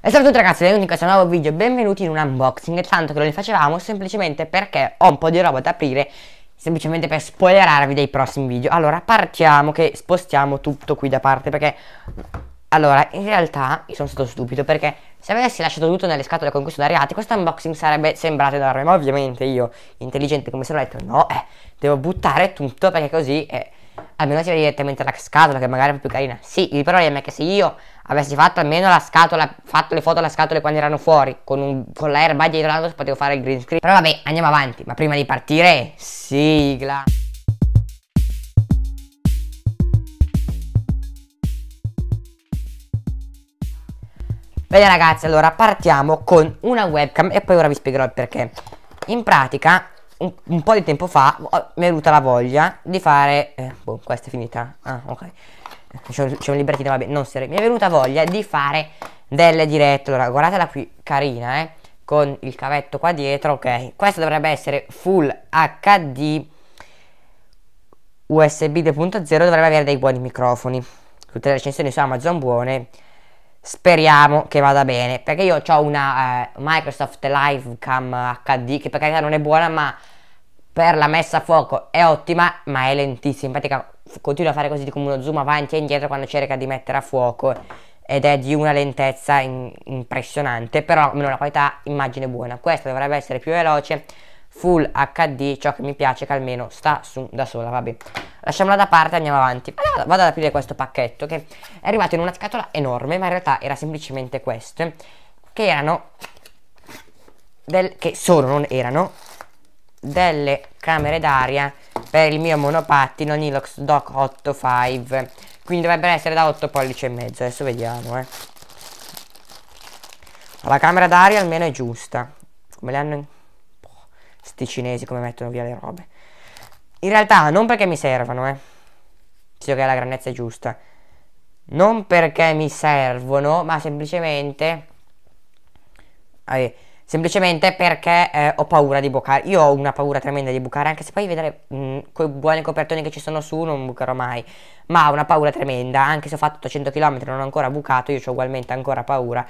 E salve a tutti ragazzi, benvenuti in questo nuovo video, benvenuti in un unboxing Tanto che lo facevamo semplicemente perché ho un po' di roba da aprire Semplicemente per spoilerarvi dei prossimi video Allora partiamo che spostiamo tutto qui da parte perché Allora, in realtà io sono stato stupido perché Se avessi lasciato tutto nelle scatole con cui sono arrivati Questo unboxing sarebbe sembrato enorme Ma ovviamente io, intelligente come sono, ho detto No, eh, devo buttare tutto perché così eh, almeno si vede direttamente la scatola, che magari è più carina. Sì, il problema è che se io avessi fatto almeno la scatola, fatto le foto alla scatola quando erano fuori, con, un, con la dietro l'altro, potevo fare il green screen. Però vabbè, andiamo avanti, ma prima di partire, sigla. Bene ragazzi, allora partiamo con una webcam e poi ora vi spiegherò il perché. In pratica un, un, po' di tempo fa oh, mi è venuta la voglia di fare... Eh, boh, questa è finita. Ah, ok. C'è un, un vabbè, non serve. Mi è venuta voglia di fare delle dirette. Allora, guardatela qui, carina, eh. Con il cavetto qua dietro, ok. Questa dovrebbe essere Full HD USB 2.0, dovrebbe avere dei buoni microfoni. Tutte le recensioni su Amazon buone Speriamo che vada bene, perché io ho una eh, Microsoft Cam HD che per carità non è buona, ma per la messa a fuoco è ottima, ma è lentissima. In pratica continua a fare così come uno zoom avanti e indietro quando cerca di mettere a fuoco ed è di una lentezza in, impressionante, però almeno la qualità immagine buona. Questo dovrebbe essere più veloce full HD, ciò che mi piace che almeno sta su da sola, vabbè. Lasciamola da parte e andiamo avanti. Allora, vado ad aprire questo pacchetto che è arrivato in una scatola enorme, ma in realtà era semplicemente questo, eh, che erano del, che sono, non erano delle camere d'aria per il mio monopattino Nilox Dock 85. Quindi dovrebbero essere da 8 pollici e mezzo, adesso vediamo, eh. La camera d'aria almeno è giusta. Come le hanno Sti cinesi come mettono via le robe. In realtà non perché mi servono, eh. Sì, che la grandezza è giusta. Non perché mi servono, ma semplicemente... Eh, semplicemente perché eh, ho paura di bucare. Io ho una paura tremenda di bucare, anche se poi vedere mm, quei buoni copertoni che ci sono su non bucherò mai. Ma ho una paura tremenda, anche se ho fatto 100 km e non ho ancora bucato, io ho ugualmente ancora paura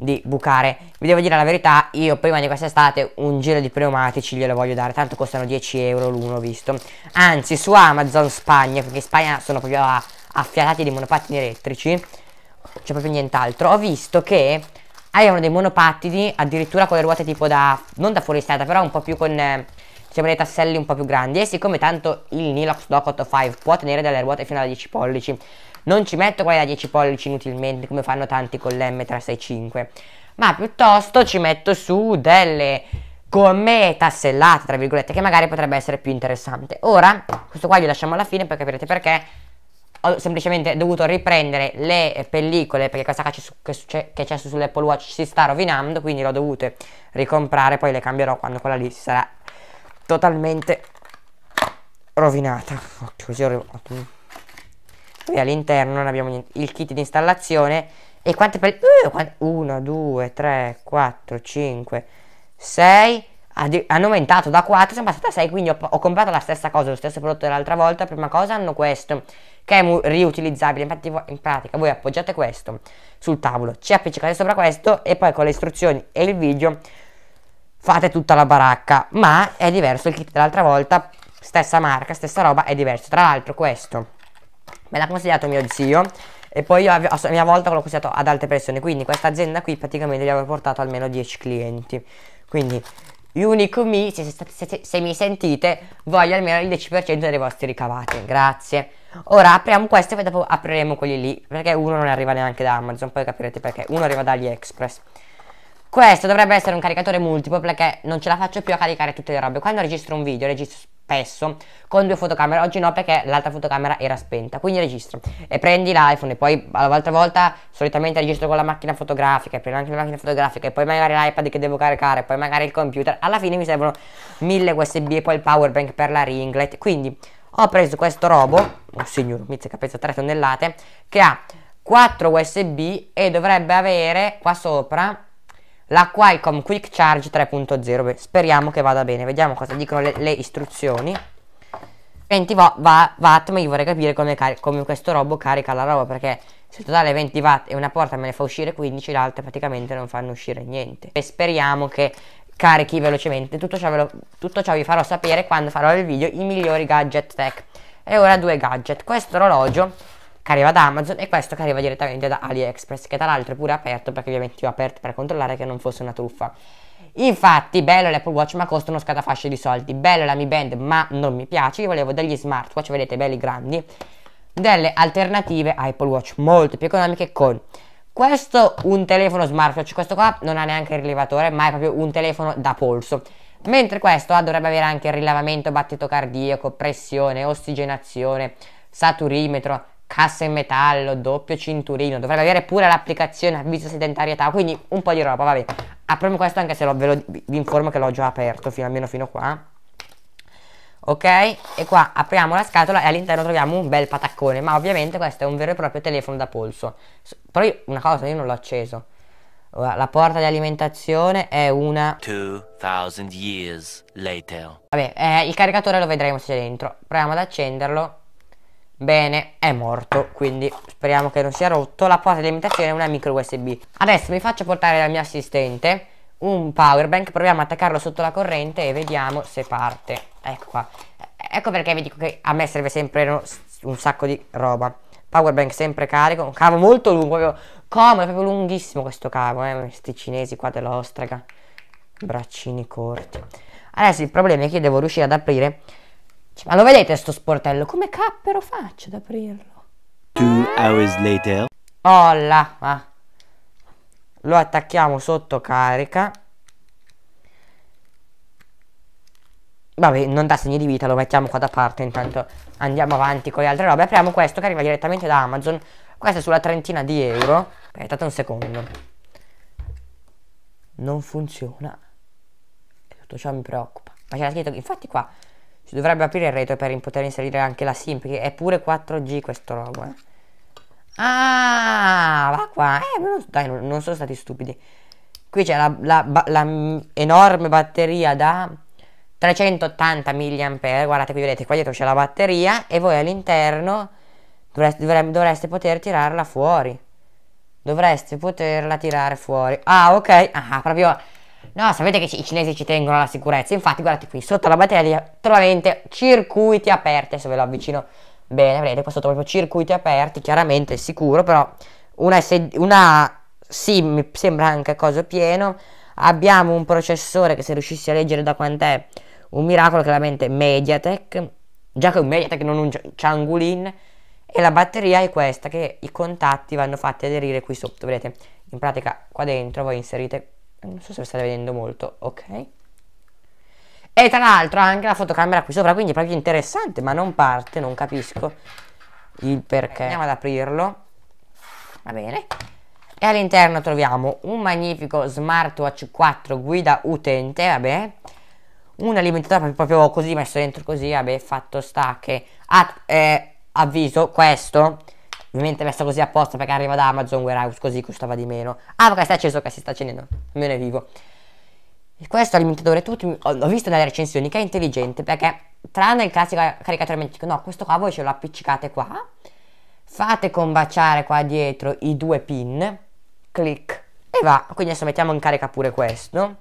di bucare. Vi devo dire la verità, io prima di quest'estate un giro di pneumatici glielo voglio dare, tanto costano 10 euro l'uno visto. Anzi, su Amazon Spagna, perché in Spagna sono proprio affiatati dei monopattini elettrici, c'è proprio nient'altro, ho visto che avevano dei monopattini addirittura con le ruote tipo da, non da fuoristrada, però un po' più con... Eh, siamo dei tasselli un po' più grandi e siccome tanto il Nilox Dock 85 può tenere delle ruote fino a 10 pollici, non ci metto quelle da 10 pollici inutilmente come fanno tanti con l'M365, ma piuttosto ci metto su delle gomme tassellate, tra virgolette, che magari potrebbe essere più interessante. Ora, questo qua gli lasciamo alla fine, per capirete perché, ho semplicemente dovuto riprendere le pellicole perché questa che c'è sull'Apple Watch si sta rovinando quindi l'ho dovuto ricomprare poi le cambierò quando quella lì sarà totalmente rovinata. Occhio, così ho Qui all'interno non abbiamo niente. Il kit di installazione. E quante pellicole? 1, 2, 3, 4, 5, 6. Hanno aumentato da 4, sono passata a 6, quindi ho, ho, comprato la stessa cosa, lo stesso prodotto dell'altra volta. Prima cosa hanno questo, che è riutilizzabile. Infatti, in pratica, voi appoggiate questo sul tavolo, ci appiccicate sopra questo e poi con le istruzioni e il video fate tutta la baracca, ma è diverso il kit dell'altra volta, stessa marca, stessa roba, è diverso. Tra l'altro questo me l'ha consigliato mio zio e poi io a mia volta l'ho consigliato ad altre persone, quindi questa azienda qui praticamente gli avevo portato almeno 10 clienti. Quindi Unico Me, se, se, se, se, mi sentite, voglio almeno il 10% dei vostri ricavati. Grazie. Ora apriamo questo e poi dopo apriremo quelli lì, perché uno non arriva neanche da Amazon, poi capirete perché. Uno arriva da AliExpress. Questo dovrebbe essere un caricatore multiplo perché non ce la faccio più a caricare tutte le robe. Quando registro un video, registro spesso con due fotocamere. Oggi no perché l'altra fotocamera era spenta. Quindi registro e prendi l'iPhone e poi l'altra volta solitamente registro con la macchina fotografica e prendo anche la macchina fotografica e poi magari l'iPad che devo caricare, poi magari il computer. Alla fine mi servono mille USB e poi il power bank per la ringlet. Quindi ho preso questo robo, oh signor, mizzica pesa 3 tonnellate, che ha 4 USB e dovrebbe avere qua sopra la Qualcomm Quick Charge 3.0. speriamo che vada bene. Vediamo cosa dicono le, le istruzioni. 20 va, va, watt, ma io vorrei capire come, come, questo robot carica la roba. Perché se il totale è 20 watt e una porta me ne fa uscire 15, l'altra praticamente non fanno uscire niente. E speriamo che carichi velocemente. Tutto ciò, ve lo, tutto ciò vi farò sapere quando farò il video i migliori gadget tech. E ora due gadget. Questo orologio che arriva da Amazon e questo che arriva direttamente da AliExpress, che tra l'altro è pure aperto perché ovviamente io ho aperto per controllare che non fosse una truffa. Infatti, bello l'Apple Watch, ma costa uno scatafascio di soldi. Bello la Mi Band, ma non mi piace. Io volevo degli smartwatch, vedete, belli grandi, delle alternative a Apple Watch molto più economiche con questo un telefono smartwatch, questo qua non ha neanche il rilevatore, ma è proprio un telefono da polso. Mentre questo ah, dovrebbe avere anche il rilevamento battito cardiaco, pressione, ossigenazione, saturimetro, cassa in metallo, doppio cinturino, dovrebbe avere pure l'applicazione avviso sedentarietà, quindi un po' di roba, vabbè. Apriamo questo anche se ve lo, vi informo che l'ho già aperto, fino, almeno fino a qua. Ok, e qua apriamo la scatola e all'interno troviamo un bel pataccone, ma ovviamente questo è un vero e proprio telefono da polso. Però io, una cosa, io non l'ho acceso. La porta di alimentazione è una... 2000 years later. Vabbè, eh, il caricatore lo vedremo se c'è dentro. Proviamo ad accenderlo. Bene, è morto, quindi speriamo che non sia rotto. La porta di alimentazione è una micro USB. Adesso mi faccio portare dal mio assistente un powerbank, proviamo ad attaccarlo sotto la corrente e vediamo se parte. Ecco qua. Ecco perché vi dico che a me serve sempre un sacco di roba. Powerbank sempre carico, un cavo molto lungo, proprio comodo, proprio lunghissimo questo cavo, eh, questi cinesi qua dell'ostraga. Braccini corti. Adesso il problema è che io devo riuscire ad aprire cioè, ma lo vedete sto sportello? Come cappero faccio ad aprirlo? Two hours later. Oh là, va. Lo attacchiamo sotto carica. Vabbè, non dà segni di vita, lo mettiamo qua da parte, intanto andiamo avanti con le altre robe. Apriamo questo che arriva direttamente da Amazon. Questa è sulla trentina di euro. Aspettate un secondo. Non funziona. Tutto ciò mi preoccupa. Ma c'era scritto, infatti qua si dovrebbe aprire il retro per poter inserire anche la SIM, perché è pure 4G questo logo, eh. Ah, va qua. Eh, non, dai, non sono stati stupidi. Qui c'è la, la, la, enorme batteria da 380 mAh. Guardate qui, vedete, qua dietro c'è la batteria e voi all'interno dovreste, dovrebbe, dovreste poter tirarla fuori. Dovreste poterla tirare fuori. Ah, ok. Ah, proprio No, sapete che i cinesi ci tengono alla sicurezza, infatti guardate qui, sotto la batteria trovate circuiti aperti, adesso ve lo avvicino bene, vedete qua sotto proprio circuiti aperti, chiaramente è sicuro, però una, una SIM mi sembra anche coso pieno, abbiamo un processore che se riuscissi a leggere da quant'è, un miracolo chiaramente Mediatek, già che è un Mediatek non un Changulin, e la batteria è questa che i contatti vanno fatti aderire qui sotto, vedete, in pratica qua dentro voi inserite non so se state vedendo molto, ok. E tra l'altro ha anche la fotocamera qui sopra, quindi è proprio interessante, ma non parte, non capisco il perché. Andiamo ad aprirlo. Va bene. E all'interno troviamo un magnifico smartwatch 4 guida utente, vabbè. Un alimentatore proprio così, messo dentro così, vabbè, fatto sta che... Ah, eh, avviso, questo Ovviamente messa così apposta perché arriva da Amazon Warehouse, così costava di meno. Ah, perché sta acceso che si sta accendendo, almeno è vivo. E questo alimentatore tutti, ho, visto nelle recensioni che è intelligente perché tranne il classico caricatore magico, no, questo qua voi ce lo appiccicate qua, fate combaciare qua dietro i due pin, clic, e va. Quindi adesso mettiamo in carica pure questo.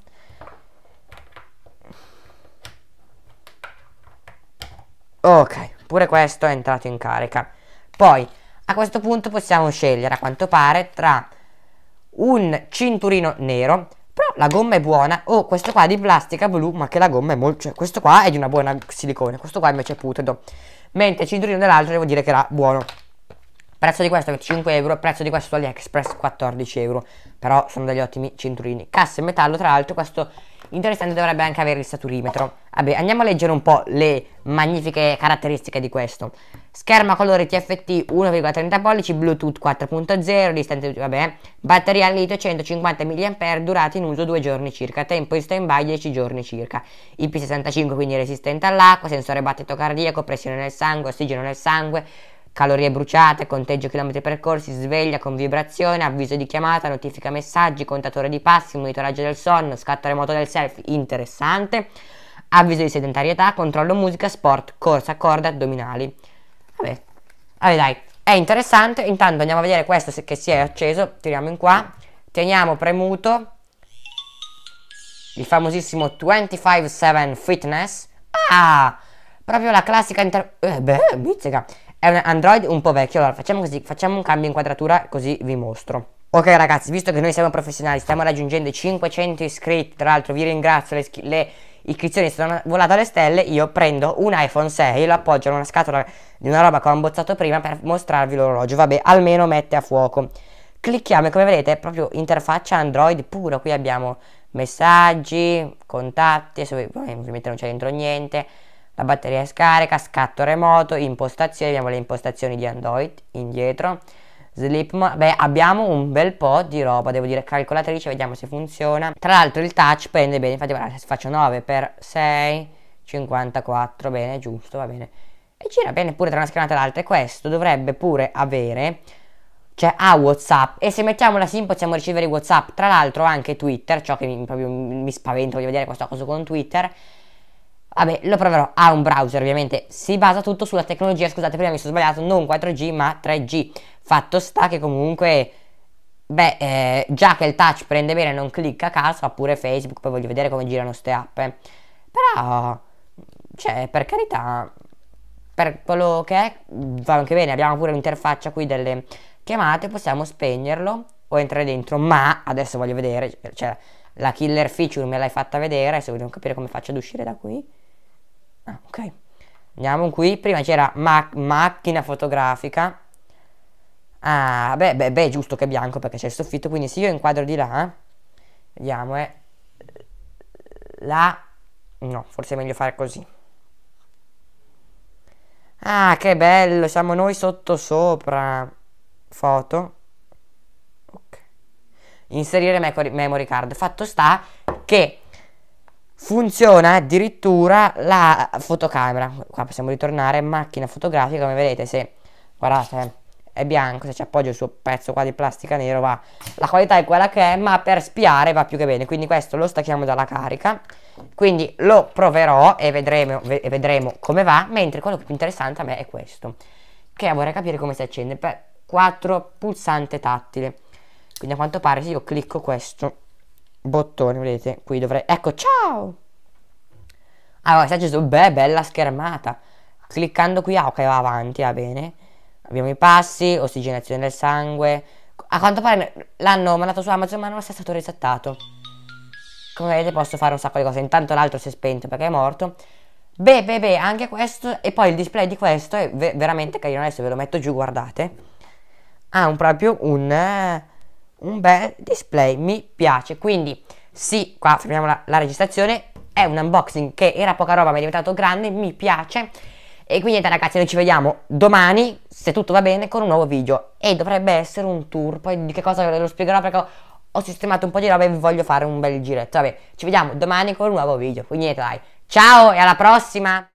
Ok, pure questo è entrato in carica. Poi a questo punto possiamo scegliere a quanto pare tra un cinturino nero, però la gomma è buona, o oh, questo qua è di plastica blu, ma che la gomma è molto... Cioè, questo qua è di una buona silicone, questo qua invece è putrido. Mentre il cinturino dell'altro devo dire che era buono. Prezzo di questo è 5 euro, prezzo di questo AliExpress 14 euro, però sono degli ottimi cinturini. Cassa in metallo, tra l'altro questo interessante dovrebbe anche avere il saturimetro. Vabbè, andiamo a leggere un po' le magnifiche caratteristiche di questo. Scherma colore TFT 1,30 pollici, Bluetooth 4.0, distante, vabbè, batteria al litio 150 mAh, durata in uso 2 giorni circa, tempo in stand-by 10 giorni circa, IP65 quindi resistente all'acqua, sensore battito cardiaco, pressione nel sangue, ossigeno nel sangue, calorie bruciate, conteggio chilometri percorsi, sveglia con vibrazione, avviso di chiamata, notifica messaggi, contatore di passi, monitoraggio del sonno, scatto remoto del selfie, interessante, avviso di sedentarietà, controllo musica, sport, corsa, corda, addominali. Vabbè, vabbè dai, è interessante, intanto andiamo a vedere questo che si è acceso, tiriamo in qua, teniamo premuto il famosissimo 25-7 fitness. Ah! Proprio la classica inter... Eh beh, mizzica! È un Android un po' vecchio, allora facciamo così, facciamo un cambio in quadratura così vi mostro. Ok ragazzi, visto che noi siamo professionali, stiamo raggiungendo i 500 iscritti, tra l'altro vi ringrazio, le, le iscrizioni sono volate alle stelle, io prendo un iPhone 6 e lo appoggio in una scatola di una roba che ho abbozzato prima per mostrarvi l'orologio, vabbè, almeno mette a fuoco. Clicchiamo e come vedete è proprio interfaccia Android pura, qui abbiamo messaggi, contatti, ovviamente non c'è dentro niente, la batteria è scarica, scatto remoto, impostazioni, abbiamo le impostazioni di Android indietro, sleep mode, beh abbiamo un bel po' di roba, devo dire calcolatrice, vediamo se funziona. Tra l'altro il touch prende bene, infatti guarda, faccio 9 x 6, 54, bene, giusto, va bene. E gira bene pure tra una schermata e l'altra e questo dovrebbe pure avere cioè ha Whatsapp e se mettiamo la SIM possiamo ricevere Whatsapp, tra l'altro anche Twitter, ciò che mi, proprio mi spaventa, voglio vedere questa cosa con Twitter Vabbè, lo proverò. Ha ah, un browser, ovviamente. Si basa tutto sulla tecnologia. Scusate, prima mi sono sbagliato. Non 4G, ma 3G. Fatto sta che comunque. Beh, eh, già che il touch prende bene, non clicca a caso. Ha pure Facebook. Poi voglio vedere come girano ste app. Eh. Però. Cioè, per carità. Per quello che è, va anche bene. Abbiamo pure l'interfaccia qui delle chiamate. Possiamo spegnerlo o entrare dentro. Ma adesso voglio vedere. Cioè, la killer feature me l'hai fatta vedere. Adesso vogliamo capire come faccio ad uscire da qui. Ah, ok. Andiamo qui. Prima c'era ma macchina fotografica. Ah, beh, beh, beh, è giusto che è bianco perché c'è il soffitto. Quindi se io inquadro di là, vediamo, eh. Là, no, forse è meglio fare così. Ah, che bello, siamo noi sotto sopra. Foto. Ok. Inserire memory card. Fatto sta che Funziona addirittura la fotocamera. Qua possiamo ritornare, macchina fotografica, come vedete se, guardate, è bianco, se ci appoggio il suo pezzo qua di plastica nero va. La qualità è quella che è, ma per spiare va più che bene. Quindi questo lo stacchiamo dalla carica. Quindi lo proverò e vedremo, e vedremo come va, mentre quello più interessante a me è questo, che vorrei capire come si accende per quattro pulsanti tattile. Quindi a quanto pare se io clicco questo bottoni, vedete, qui dovrei... Ecco, ciao! Allora, si è acceso, beh, bella schermata. Cliccando qui, ah, ok, va avanti, va bene. Abbiamo i passi, ossigenazione del sangue. A quanto pare l'hanno mandato su Amazon, ma non è stato resettato. Come vedete posso fare un sacco di cose. Intanto l'altro si è spento perché è morto. Beh, beh, beh, anche questo. E poi il display di questo è veramente carino. Adesso ve lo metto giù, guardate. Ha ah, un, proprio un... Eh, un bel display, mi piace. Quindi sì, qua fermiamo la, la registrazione, è un unboxing che era poca roba ma è diventato grande, mi piace. E quindi niente ragazzi, noi ci vediamo domani, se tutto va bene, con un nuovo video. E dovrebbe essere un tour, poi di che cosa ve lo spiegherò perché ho sistemato un po' di roba e vi voglio fare un bel giretto. Vabbè, ci vediamo domani con un nuovo video. Quindi niente dai, ciao e alla prossima!